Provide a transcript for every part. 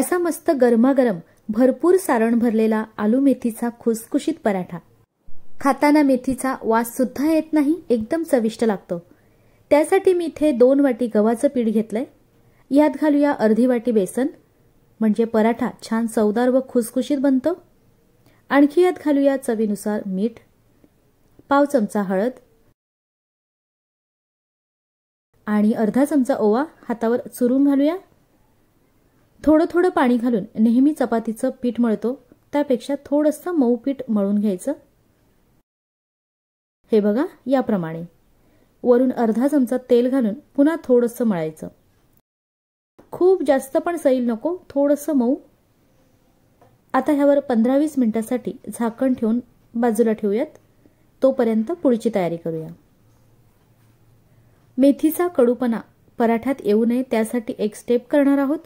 असा मस्त गरमागरम भरपूर सारण भरलेला आलू मेथीचा खुसखुशीत पराठा खाताना मेथीचा वास सुद्धा येत नाही एकदम चविष्ट लागतो त्यासाठी मी इथे दोन वाटी गव्हाचं पीठ घेतलंय यात घालूया अर्धी वाटी बेसन म्हणजे पराठा छान चवदार व खुसखुशीत बनतो आणखी यात घालूया चवीनुसार मीठ पाव चमचा हळद आणि अर्धा चमचा ओवा हातावर चुरून घालूया थोडं थोडं पाणी घालून नेहमी चपातीचं पीठ मळतो त्यापेक्षा थोडंसं मऊ पीठ मळून घ्यायचं हे बघा याप्रमाणे वरून अर्धा चमचा तेल घालून पुन्हा थोडस मळायचं खूप जास्त पण सैल नको थोडस मऊ आता ह्यावर पंधरा वीस मिनिटांसाठी झाकण ठेवून बाजूला ठेवूयात तोपर्यंत पुढची तयारी करूया मेथीचा कडूपणा पराठ्यात येऊ नये त्यासाठी एक स्टेप करणार आहोत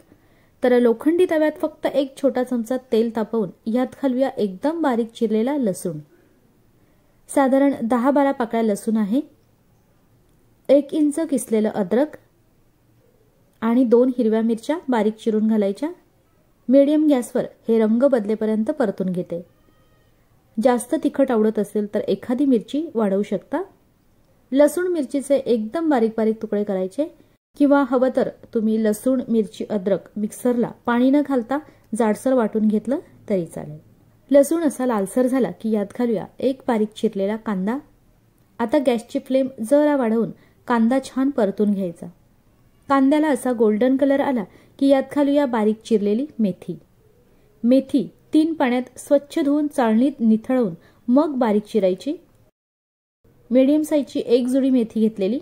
तर लोखंडी तव्यात फक्त एक छोटा चमचा तेल तापवून यात घालूया एकदम बारीक चिरलेला लसूण साधारण दहा बारा पाकळ्या लसूण आहे एक इंच किसलेलं अद्रक आणि दोन हिरव्या मिरच्या बारीक चिरून घालायच्या मीडियम गॅसवर हे रंग बदलेपर्यंत परतून घेते जास्त तिखट आवडत असेल तर एखादी मिरची वाढवू शकता लसूण मिरचीचे एकदम बारीक बारीक तुकडे करायचे किंवा हवं तर तुम्ही लसूण मिरची अद्रक मिक्सरला पाणी न घालता जाडसर वाटून घेतलं तरी चालेल लसूण असा लालसर झाला की यात घालूया एक बारीक चिरलेला कांदा आता गॅसची फ्लेम जरा वाढवून कांदा छान परतून घ्यायचा कांद्याला असा गोल्डन कलर आला की यात घालूया बारीक चिरलेली मेथी मेथी तीन पाण्यात स्वच्छ धुवून चाळणीत निथळवून मग बारीक चिरायची मीडियम साईजची एक जुडी मेथी घेतलेली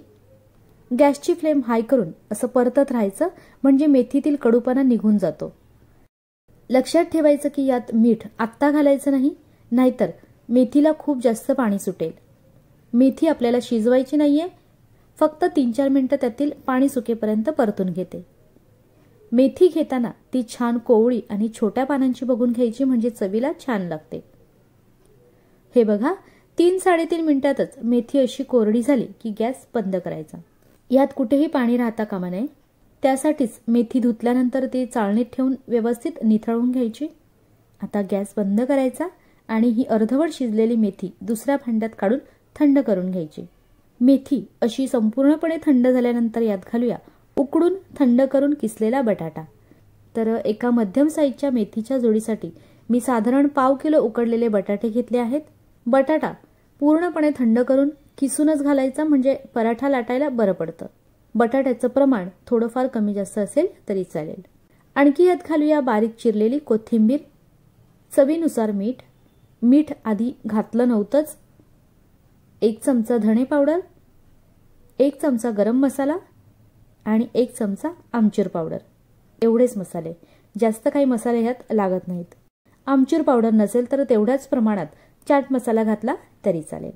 गॅसची फ्लेम हाय करून असं परतत राहायचं म्हणजे मेथीतील कडूपणा निघून जातो लक्षात ठेवायचं की यात मीठ आत्ता घालायचं नाही नाहीतर मेथीला खूप जास्त पाणी सुटेल मेथी आपल्याला शिजवायची नाहीये फक्त तीन चार मिनिटं त्यातील पाणी सुकेपर्यंत परतून घेते मेथी घेताना ती छान कोवळी आणि छोट्या पानांची बघून घ्यायची म्हणजे चवीला छान लागते हे बघा तीन साडेतीन मिनिटातच मेथी अशी कोरडी झाली की गॅस बंद करायचा यात कुठेही पाणी राहता कामा नये त्यासाठीच मेथी धुतल्यानंतर ती चाळणीत ठेवून व्यवस्थित निथळून घ्यायची आता गॅस बंद करायचा आणि ही अर्धवट शिजलेली मेथी दुसऱ्या भांड्यात काढून थंड करून घ्यायची मेथी अशी संपूर्णपणे थंड झाल्यानंतर यात घालूया उकडून थंड करून किसलेला बटाटा तर एका मध्यम साईजच्या मेथीच्या जोडीसाठी मी साधारण पाव किलो उकडलेले बटाटे घेतले आहेत बटाटा पूर्णपणे थंड करून किसूनच घालायचा म्हणजे पराठा लाटायला बरं पडतं बटाट्याचं प्रमाण थोडंफार कमी जास्त असेल तरी चालेल आणखी यात घालूया बारीक चिरलेली कोथिंबीर चवीनुसार मीठ मीठ आधी घातलं नव्हतंच एक चमचा धणे पावडर एक चमचा गरम मसाला आणि एक चमचा आमचूर पावडर एवढेच मसाले जास्त काही मसाले ह्यात लागत नाहीत आमचूर पावडर नसेल तर तेवढ्याच प्रमाणात चाट मसाला घातला तरी चालेल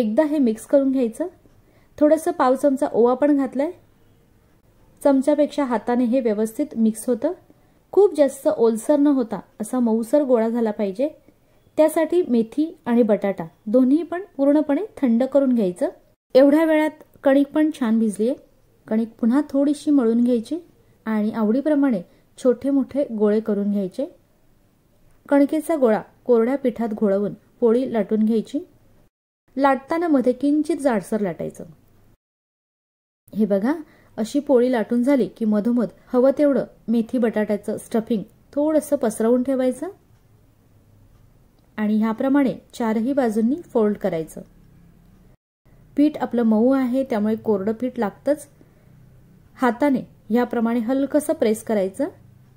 एकदा हे मिक्स करून घ्यायचं थोडंसं पाव चमचा ओवा पण घातलाय चमच्यापेक्षा हाताने हे व्यवस्थित मिक्स होतं खूप जास्त ओलसर न होता असा मऊसर गोळा झाला पाहिजे त्यासाठी मेथी आणि बटाटा दोन्ही पण पूर्णपणे थंड करून घ्यायचं एवढ्या वेळात कणिक पण छान भिजली आहे कणिक पुन्हा थोडीशी मळून घ्यायची आणि आवडीप्रमाणे छोटे मोठे गोळे करून घ्यायचे कणकेचा गोळा कोरड्या पिठात घोळवून पोळी लाटून घ्यायची लाटताना मध्ये किंचित जाडसर लाटायचं हे बघा अशी पोळी लाटून झाली की मधोमध हवं तेवढं मेथी बटाट्याचं स्टफिंग थोडस पसरवून ठेवायचं आणि ह्याप्रमाणे चारही बाजूंनी फोल्ड करायचं पीठ आपलं मऊ आहे त्यामुळे कोरडं पीठ लागतंच हाताने ह्याप्रमाणे हलकसं प्रेस करायचं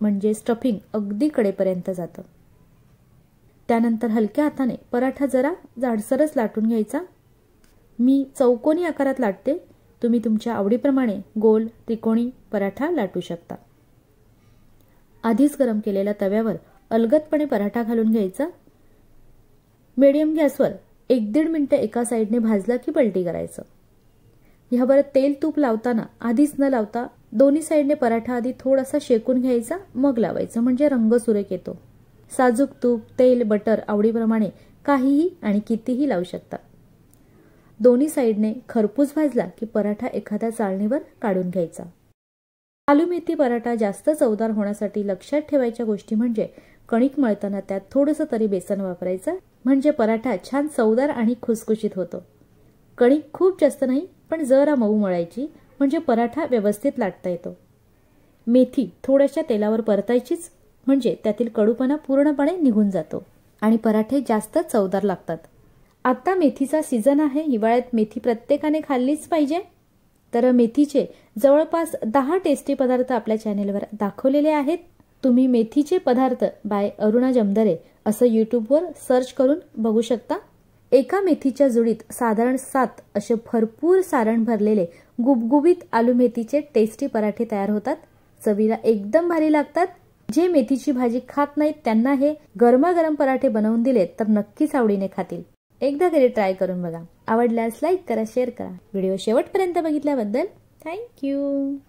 म्हणजे स्टफिंग अगदी कडेपर्यंत जातं त्यानंतर हलक्या हाताने पराठा जरा जाडसरच लाटून घ्यायचा मी चौकोनी आकारात लाटते तुम्ही तुमच्या आवडीप्रमाणे गोल त्रिकोणी पराठा लाटू शकता आधीच गरम केलेल्या तव्यावर अलगतपणे पराठा घालून घ्यायचा मिडियम गॅसवर एक दीड मिनिटं एका साईडने भाजला की पलटी करायचं ह्यावर तेल तूप लावताना आधीच न लावता दोन्ही साईडने पराठा आधी थोडासा शेकून घ्यायचा मग लावायचं म्हणजे रंग सुरेख येतो साजूक तूप तेल बटर आवडीप्रमाणे काहीही आणि कितीही लावू शकता दोन्ही साईडने खरपूस भाजला की पराठा एखाद्या चाळणीवर काढून घ्यायचा आलू मेथी पराठा जास्त चवदार होण्यासाठी लक्षात ठेवायच्या गोष्टी म्हणजे कणिक मळताना त्यात थोडंसं तरी बेसन वापरायचं म्हणजे पराठा छान चवदार आणि खुसखुशीत होतो कणिक खूप जास्त नाही पण जरा मऊ मळायची म्हणजे पराठा व्यवस्थित लाटता येतो मेथी थोड्याशा तेलावर परतायचीच म्हणजे त्यातील कडूपणा पूर्णपणे निघून जातो आणि पराठे जास्त चवदार लागतात आत्ता मेथीचा सीझन आहे हिवाळ्यात मेथी प्रत्येकाने खाल्लीच पाहिजे तर मेथीचे जवळपास दहा टेस्टी पदार्थ आपल्या चॅनेलवर दाखवलेले आहेत तुम्ही मेथीचे पदार्थ बाय अरुणा जमदरे असं युट्यूबवर सर्च करून बघू शकता एका मेथीच्या जुडीत साधारण सात असे भरपूर सारण भरलेले गुबगुबीत आलू मेथीचे टेस्टी पराठे तयार होतात चवीला एकदम भारी लागतात जे मेथीची भाजी खात नाहीत त्यांना हे गरमागरम पराठे बनवून दिले तर नक्कीच आवडीने खातील एकदा घरी ट्राय करून बघा आवडल्यास लाईक करा शेअर करा व्हिडिओ शेवटपर्यंत बघितल्याबद्दल थँक्यू